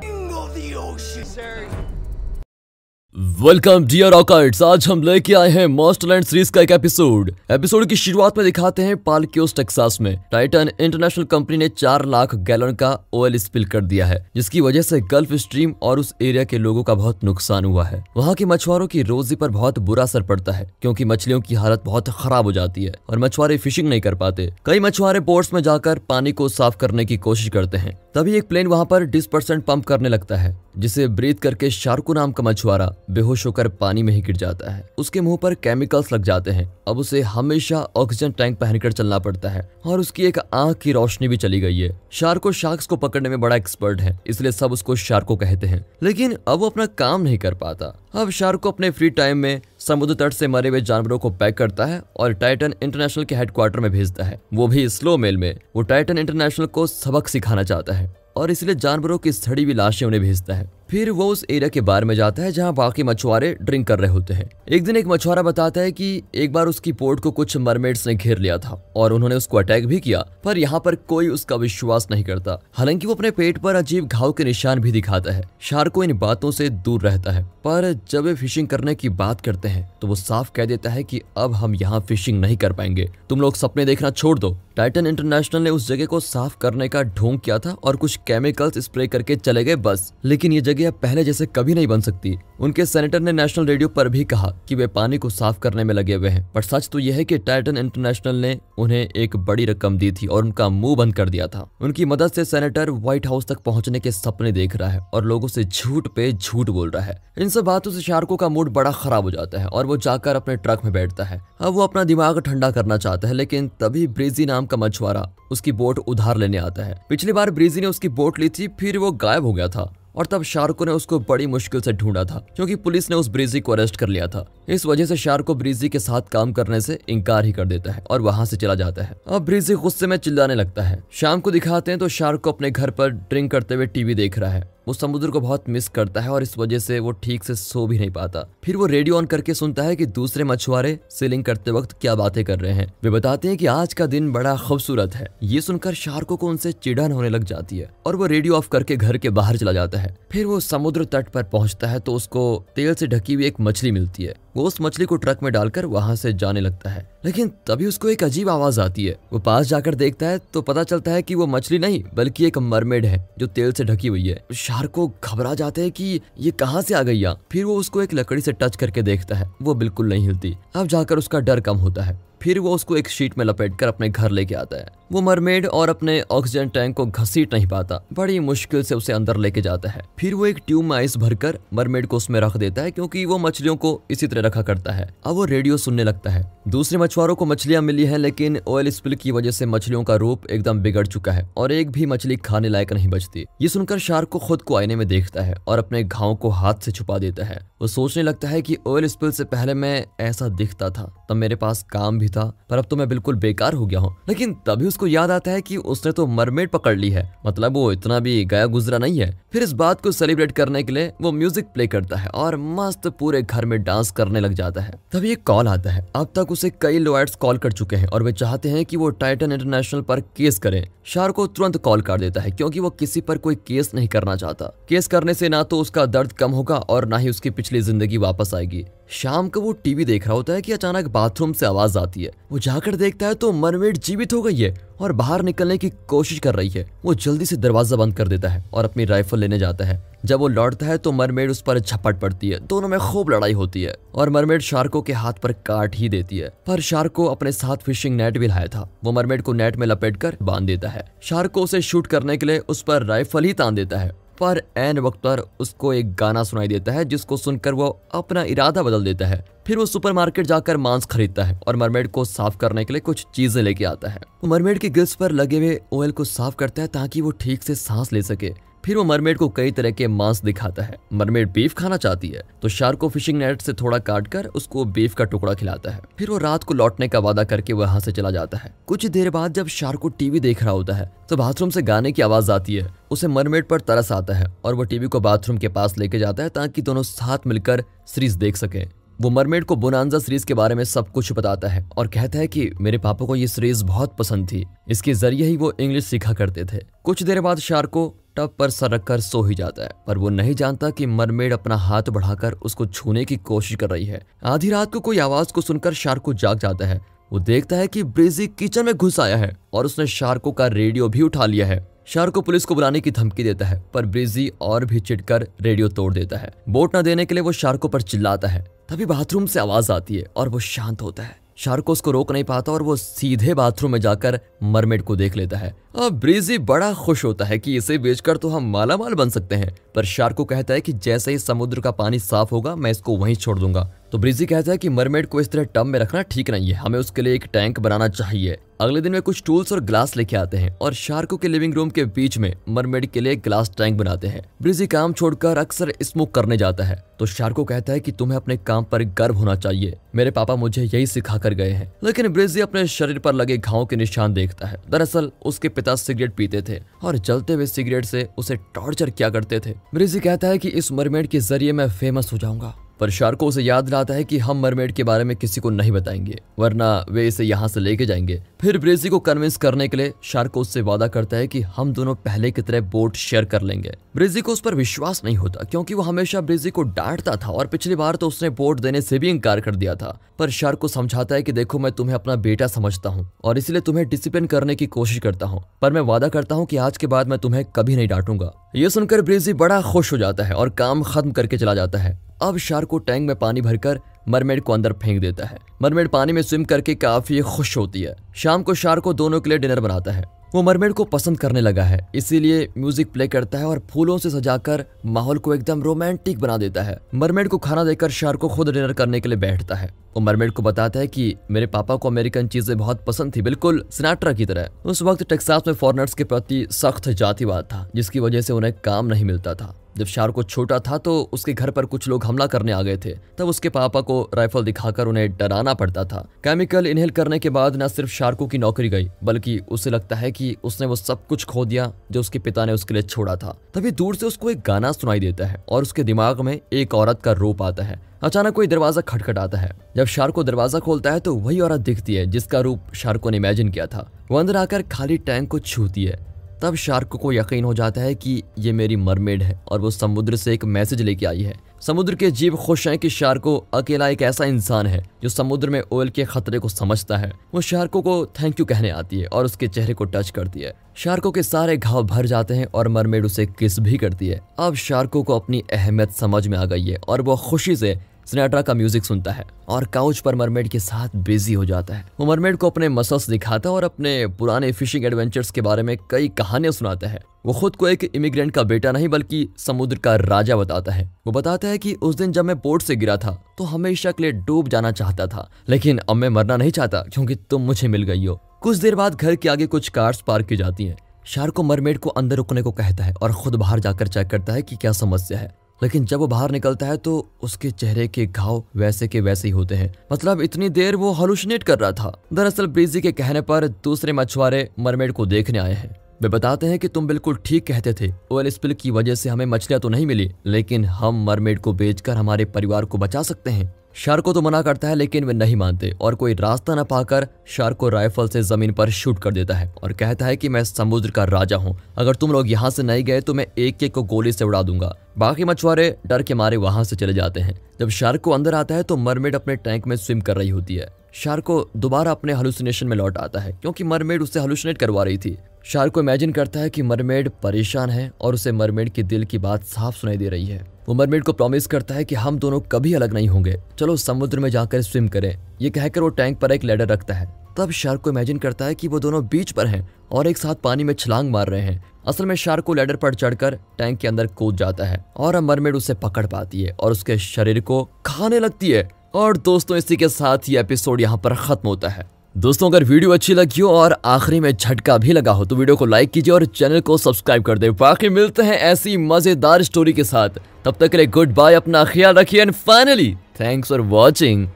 King of the ocean, sir. Welcome dear रॉकर्ट्स आज हम लेके आए हैं मोस्ट लैंड सीरीज का एक एपिसोड एपिसोड की शुरुआत में दिखाते हैं पालक्योस टेक्सास में टाइटन इंटरनेशनल कंपनी ने चार लाख गैलन का ऑयल स्पिल कर दिया है जिसकी वजह से गल्फ स्ट्रीम और उस एरिया के लोगों का बहुत नुकसान हुआ है वहाँ के मछुआरों की रोजी पर बहुत बुरा असर पड़ता है क्योंकि मछलियों की हालत बहुत खराब हो जाती है और मछुआरे फिशिंग नहीं कर पाते कई मछुआरे पोर्ट्स में जाकर पानी को साफ करने की कोशिश करते हैं तभी एक प्लेन वहाँ पर डिस पंप करने लगता है जिसे ब्रीथ करके शार्कू नाम का मछुआरा बेहोश होकर पानी में ही गिर जाता है उसके मुंह पर केमिकल्स लग जाते हैं अब उसे हमेशा ऑक्सीजन टैंक पहनकर चलना पड़ता है और उसकी एक आंख की रोशनी भी चली गई है शार्को शार्क्स को पकड़ने में बड़ा एक्सपर्ट है इसलिए सब उसको शार्को कहते हैं लेकिन अब वो अपना काम नहीं कर पाता अब शार्को अपने फ्री टाइम में समुद्र तट से मरे हुए जानवरों को पैक करता है और टाइटन इंटरनेशनल के हेडक्वार्टर में भेजता है वो भी स्लो मेल में वो टाइटन इंटरनेशनल को सबक सिखाना चाहता है और इसलिए जानवरों की सड़ी भी लाशें उन्हें भेजता है फिर वो उस एरिया के बार में जाता है जहाँ बाकी मछुआरे ड्रिंक कर रहे होते हैं एक दिन एक मछुआरा बताता है कि एक बार उसकी पोर्ट को कुछ मरमेड्स ने घेर लिया था और उन्होंने उसको अटैक भी किया पर यहाँ पर कोई उसका विश्वास नहीं करता हालांकि वो अपने पेट पर अजीब घाव के निशान भी दिखाता है शार्को इन बातों से दूर रहता है पर जब वे फिशिंग करने की बात करते हैं तो वो साफ कह देता है की अब हम यहाँ फिशिंग नहीं कर पाएंगे तुम लोग सपने देखना छोड़ दो टाइटन इंटरनेशनल ने उस जगह को साफ करने का ढोंग किया था और कुछ केमिकल्स स्प्रे करके चले गए बस लेकिन ये जगह जिंदगी अब पहले जैसे कभी नहीं बन सकती उनके सेनेटर ने नेशनल रेडियो पर भी कहा कि वे पानी को साफ करने में लगे हुए हैं पर सच तो यह है कि टाइटन इंटरनेशनल ने उन्हें एक बड़ी रकम दी थी और उनका मुंह बंद कर दिया था उनकी मदद से सेनेटर व्हाइट हाउस तक पहुंचने के सपने देख रहा है और लोगों से झूठ पे झूठ बोल रहा है इन सब बातों से शार्को का मूड बड़ा खराब हो जाता है और वो जाकर अपने ट्रक में बैठता है अब वो अपना दिमाग ठंडा करना चाहता है लेकिन तभी ब्रिजी नाम का मछुआरा उसकी बोट उधार लेने आता है पिछली बार ब्रिजी ने उसकी बोट ली थी फिर वो गायब हो गया था और तब शार्को ने उसको बड़ी मुश्किल से ढूंढा था क्योंकि पुलिस ने उस ब्रिजी को अरेस्ट कर लिया था इस वजह से शार्को ब्रिजी के साथ काम करने से इनकार ही कर देता है और वहां से चला जाता है अब ब्रिजी गुस्से में चिल्लाने लगता है शाम को दिखाते हैं तो शार्को अपने घर पर ड्रिंक करते हुए टीवी देख रहा है वो समुद्र को बहुत मिस करता है और इस वजह से वो ठीक से सो भी नहीं पाता फिर वो रेडियो ऑन करके सुनता है कि दूसरे मछुआरे सेलिंग करते वक्त क्या बातें कर रहे हैं वे बताते हैं कि आज का दिन बड़ा खूबसूरत है ये सुनकर शार्को को उनसे चिड़न होने लग जाती है और वो रेडियो ऑफ करके घर के बाहर चला जाता है फिर वो समुद्र तट पर पहुंचता है तो उसको तेल से ढकी हुई एक मछली मिलती है वो उस मछली को ट्रक में डालकर वहां से जाने लगता है लेकिन तभी उसको एक अजीब आवाज आती है वो पास जाकर देखता है तो पता चलता है कि वो मछली नहीं बल्कि एक मरमेड है जो तेल से ढकी हुई है शार को घबरा जाते हैं कि ये कहाँ से आ गई फिर वो उसको एक लकड़ी से टच करके देखता है वो बिल्कुल नहीं हिलती अब जाकर उसका डर कम होता है फिर वो उसको एक शीट में लपेट कर अपने घर लेके आता है वो मरमेड और अपने ऑक्सीजन टैंक को घसीट नहीं पाता बड़ी मुश्किल से उसे अंदर लेके जाता है फिर वो एक ट्यूब में आइस भरकर मरमेड को उसमें रख देता है क्योंकि वो मछलियों को इसी तरह रखा करता है अब वो रेडियो सुनने लगता है दूसरे मछुआरों को मछलियाँ मिली है लेकिन ऑयल स्पिल की वजह से मछलियों का रूप एकदम बिगड़ चुका है और एक भी मछली खाने लायक नहीं बचती ये सुनकर शार्क को खुद को आईने में देखता है और अपने घाव को हाथ से छुपा देता है वो सोचने लगता है की ऑयल स्पिल से पहले मैं ऐसा दिखता था तब मेरे पास काम भी था पर अब तो मैं बिल्कुल बेकार हो गया हूँ लेकिन तभी उसको याद आता है कि उसने तो मरमेड पकड़ ली है मतलब वो इतना भी गया गुजरा नहीं है फिर इस बात को सेलिब्रेट करने के लिए वो म्यूजिक प्ले करता है और मस्त पूरे घर में डांस करने लग जाता है तभी एक कॉल आता है अब तक उसे कई लॉयर्स कॉल कर चुके हैं और वे चाहते हैं कि वो टाइटन इंटरनेशनल पर केस करें शार को तुरंत कॉल कर देता है क्योंकि वो किसी पर कोई केस नहीं करना चाहता केस करने से ना तो उसका दर्द कम होगा और ना ही उसकी पिछली जिंदगी वापस आएगी शाम को वो टीवी देख रहा होता है कि अचानक बाथरूम से आवाज आती है वो जाकर देखता है तो मरमेड जीवित हो गई है और बाहर निकलने की कोशिश कर रही है वो जल्दी से दरवाजा बंद कर देता है और अपनी राइफल लेने जाता है जब वो लौटता है तो मरमेड उस पर झपट पड़ती है दोनों में खूब लड़ाई होती है और मरमेड शार्को के हाथ पर काट ही देती है पर शार्को अपने साथ फिशिंग नेट भी लाया था वो मरमेड को नेट में लपेट कर बांध देता है शार्को उसे शूट करने के लिए उस पर राइफल ही तान देता है पर एन पर उसको एक गाना सुनाई देता है जिसको सुनकर वो अपना इरादा बदल देता है फिर वो सुपरमार्केट जाकर मांस खरीदता है और मरमेड को साफ करने के लिए कुछ चीजें लेके आता है वो मरमेड के गिल्स पर लगे हुए ऑयल को साफ करता है ताकि वो ठीक से सांस ले सके फिर वो मरमेड को कई तरह के मांस दिखाता है मरमेड बीफ खाना चाहती है तो शार्क को फिशिंग नेट से थोड़ा काट कर उसको बीफ का टुकड़ा खिलाता है फिर वो रात को लौटने का वादा करके वहां से चला जाता है कुछ देर बाद जब शार्क को टीवी देख रहा होता है तो बाथरूम से गाने की आवाज आती है उसे मरमेड पर तरस आता है और वो टीवी को बाथरूम के पास लेके जाता है ताकि दोनों साथ मिलकर सीरीज देख सके वो मरमेड को बुनानजा सीरीज के बारे में सब कुछ बताता है और कहता है कि मेरे पापा को ये सीरीज बहुत पसंद थी इसके जरिए ही वो इंग्लिश सीखा करते थे कुछ देर बाद शार्को टब पर सरक रखकर सो ही जाता है पर वो नहीं जानता कि मरमेड अपना हाथ बढ़ाकर उसको छूने की कोशिश कर रही है आधी रात को कोई आवाज को सुनकर शार्को जाग जाता है वो देखता है कि ब्रिजी किचन में घुस आया है और उसने शार्को का रेडियो भी उठा लिया है शार्को पुलिस को बुलाने की धमकी देता है पर ब्रिजी और भी चिटकर रेडियो तोड़ देता है वोट न देने के लिए वो शार्को पर चिल्लाता है तभी बाथरूम से आवाज आती है और वो शांत होता है शार्कोस को रोक नहीं पाता और वो सीधे बाथरूम में जाकर मरमेड को देख लेता है अब ब्रिजी बड़ा खुश होता है कि इसे बेचकर तो हम मालामाल बन सकते हैं पर शार्को कहता है कि जैसे ही समुद्र का पानी साफ होगा मैं इसको वहीं छोड़ दूंगा तो ब्रिजी कहता है कि मरमेड को इस तरह टब में रखना ठीक नहीं है हमें उसके लिए एक टैंक बनाना चाहिए अगले दिन में कुछ टूल्स और ग्लास लेके आते हैं और शार्को के लिविंग रूम के बीच में मरमेड के लिए ग्लास टैंक बनाते हैं ब्रिजी काम छोड़कर अक्सर स्मोक करने जाता है तो शार्को कहता है कि तुम्हें अपने काम पर गर्व होना चाहिए मेरे पापा मुझे यही सिखा कर गए हैं लेकिन ब्रिजी अपने शरीर पर लगे घाव के निशान देखता है दरअसल उसके पिता सिगरेट पीते थे और जलते हुए सिगरेट से उसे टॉर्चर किया करते थे ब्रिजी कहता है की इस मरमेड के जरिए मैं फेमस हो जाऊंगा पर शार्को उसे याद दिलाता है कि हम मरमेड के बारे में किसी को नहीं बताएंगे वरना वे इसे यहाँ से लेके जाएंगे फिर ब्रेजी को कन्विंस करने के लिए शार्को उससे वादा करता है कि हम दोनों पहले की तरह बोट शेयर कर लेंगे ब्रेजी को उस पर विश्वास नहीं होता क्योंकि वो हमेशा ब्रेजी को डांटता था और पिछली बार तो उसने बोट देने से भी इनकार कर दिया था पर शार्को समझाता है की देखो मैं तुम्हें अपना बेटा समझता हूँ और इसलिए तुम्हें डिसिप्लिन करने की कोशिश करता हूँ पर मैं वादा करता हूँ की आज के बाद मैं तुम्हें कभी नहीं डांटूंगा ये सुनकर ब्रेजी बड़ा खुश हो जाता है और काम खत्म करके चला जाता है अब शार्क को टैंक में पानी भरकर मरमेड को अंदर फेंक देता है मरमेड पानी में स्विम करके काफी खुश होती है शाम को शार्क को दोनों के लिए डिनर बनाता है वो मरमेड को पसंद करने लगा है इसीलिए म्यूजिक प्ले करता है और फूलों से सजाकर माहौल को एकदम रोमांटिक बना देता है मरमेड को खाना देकर शार को खुद डिनर करने के लिए बैठता है वो मरमेड को बताता है कि मेरे पापा को अमेरिकन चीजें बहुत पसंद थी बिल्कुल सिनाट्रा की तरह उस वक्त टेक्सास में फॉरनर्स के प्रति सख्त जातिवाद था जिसकी वजह से उन्हें काम नहीं मिलता था जब को छोटा था तो उसके घर पर कुछ लोग हमला करने आ गए थे तब उसके पापा को राइफल दिखाकर उन्हें डराना पड़ता था केमिकल इनहेल करने के बाद न सिर्फ शार्को की नौकरी गई बल्कि उसे लगता है कि उसने वो सब कुछ खो दिया जो उसके पिता ने उसके लिए छोड़ा था तभी दूर से उसको एक गाना सुनाई देता है और उसके दिमाग में एक औरत का रूप आता है अचानक कोई दरवाजा खटखटाता है जब शार्को दरवाजा खोलता है तो वही औरत दिखती है जिसका रूप शार्को ने इमेजिन किया था वो अंदर आकर खाली टैंक को छूती है तब शार्क को यकीन हो जाता है कि ये मेरी मरमेड है और वो समुद्र से एक मैसेज लेके आई है समुद्र के जीव खुश हैं कि शार्को अकेला एक ऐसा इंसान है जो समुद्र में ओयल के खतरे को समझता है वो शार्को को थैंक यू कहने आती है और उसके चेहरे को टच करती है शार्को के सारे घाव भर जाते हैं और मरमेड उसे किस भी करती है अब शार्को को अपनी अहमियत समझ में आ गई है और वो खुशी से सिनेट्रा का म्यूजिक सुनता है और काउच पर मरमेड के साथ बिजी हो जाता है वो मरमेड को अपने मसल्स दिखाता है और अपने पुराने फिशिंग एडवेंचर्स के बारे में कई कहानियां सुनाता है वो खुद को एक इमिग्रेंट का बेटा नहीं बल्कि समुद्र का राजा बताता है वो बताता है कि उस दिन जब मैं बोट से गिरा था तो हमेशा के लिए डूब जाना चाहता था लेकिन अब मैं मरना नहीं चाहता क्योंकि तुम मुझे मिल गई हो कुछ देर बाद घर के आगे कुछ कार्स पार्क की जाती हैं शार्क को मरमेड को अंदर रुकने को कहता है और खुद बाहर जाकर चेक करता है कि क्या समस्या है लेकिन जब वो बाहर निकलता है तो उसके चेहरे के घाव वैसे के वैसे ही होते हैं मतलब इतनी देर वो हलुशनेट कर रहा था दरअसल ब्रिजी के कहने पर दूसरे मछुआरे मरमेड को देखने आए हैं वे बताते हैं कि तुम बिल्कुल ठीक कहते थे ओएल स्पिल की वजह से हमें मछलियाँ तो नहीं मिली लेकिन हम मरमेड को बेचकर हमारे परिवार को बचा सकते हैं शार को तो मना करता है लेकिन वे नहीं मानते और कोई रास्ता न पाकर शार को राइफल से जमीन पर शूट कर देता है और कहता है कि मैं समुद्र का राजा हूँ अगर तुम लोग यहाँ से नहीं गए तो मैं एक एक को गोली से उड़ा दूंगा बाकी मछुआरे डर के मारे वहां से चले जाते हैं जब शार को अंदर आता है तो मरमेड अपने टैंक में स्विम कर रही होती है शार को दोबारा अपने हलुसिनेशन में लौट आता है क्योंकि मरमेड उसे हलुसिनेट करवा रही थी शार्क को इमेजिन करता है कि मरमेड परेशान है और उसे मरमेड के दिल की बात साफ सुनाई दे रही है वो मरमेड को प्रॉमिस करता है कि हम दोनों कभी अलग नहीं होंगे चलो समुद्र में जाकर स्विम करें ये कहकर वो टैंक पर एक लेडर रखता है तब शार्क को इमेजिन करता है कि वो दोनों बीच पर हैं और एक साथ पानी में छलांग मार रहे हैं असल में शार्क को लेडर पर चढ़कर टैंक के अंदर कूद जाता है और अब मरमेड उसे पकड़ पाती है और उसके शरीर को खाने लगती है और दोस्तों इसी के साथ ये एपिसोड यहाँ पर खत्म होता है दोस्तों अगर वीडियो अच्छी लगी हो और आखिरी में झटका भी लगा हो तो वीडियो को लाइक कीजिए और चैनल को सब्सक्राइब कर दे बाकी मिलते हैं ऐसी मजेदार स्टोरी के साथ तब तक के लिए गुड बाय अपना ख्याल रखिए and finally thanks for watching